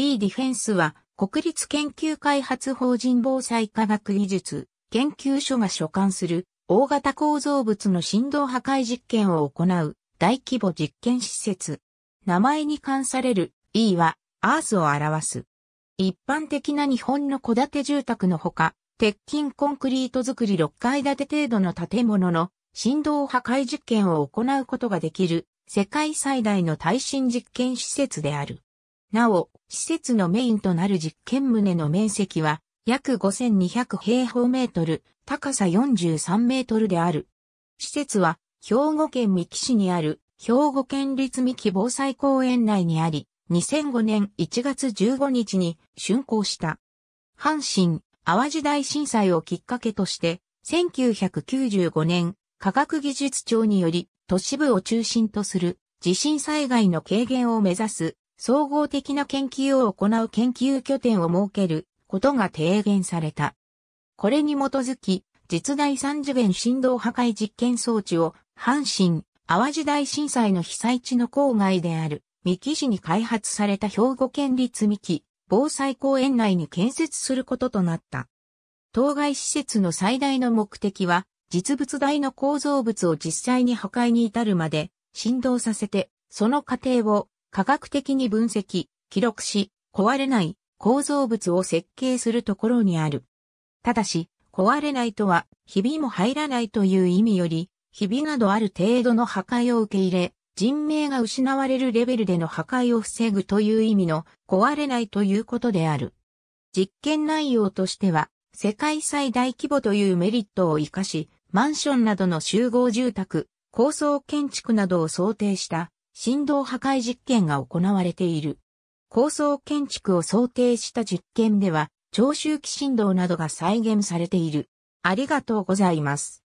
E ディフェンスは国立研究開発法人防災科学技術研究所が所管する大型構造物の振動破壊実験を行う大規模実験施設。名前に関される E はアースを表す。一般的な日本の戸建て住宅のほか、鉄筋コンクリート作り6階建て程度の建物の振動破壊実験を行うことができる世界最大の耐震実験施設である。なお、施設のメインとなる実験棟の面積は約5200平方メートル、高さ43メートルである。施設は兵庫県三木市にある兵庫県立三木防災公園内にあり、2005年1月15日に竣工した。阪神・淡路大震災をきっかけとして、1995年、科学技術庁により都市部を中心とする地震災害の軽減を目指す総合的な研究を行う研究拠点を設けることが提言された。これに基づき、実大三次元振動破壊実験装置を阪神、淡路大震災の被災地の郊外である三木市に開発された兵庫県立三木防災公園内に建設することとなった。当該施設の最大の目的は、実物大の構造物を実際に破壊に至るまで振動させて、その過程を科学的に分析、記録し、壊れない構造物を設計するところにある。ただし、壊れないとは、ひびも入らないという意味より、ひびなどある程度の破壊を受け入れ、人命が失われるレベルでの破壊を防ぐという意味の壊れないということである。実験内容としては、世界最大規模というメリットを活かし、マンションなどの集合住宅、高層建築などを想定した振動破壊実験が行われている。高層建築を想定した実験では、長周期振動などが再現されている。ありがとうございます。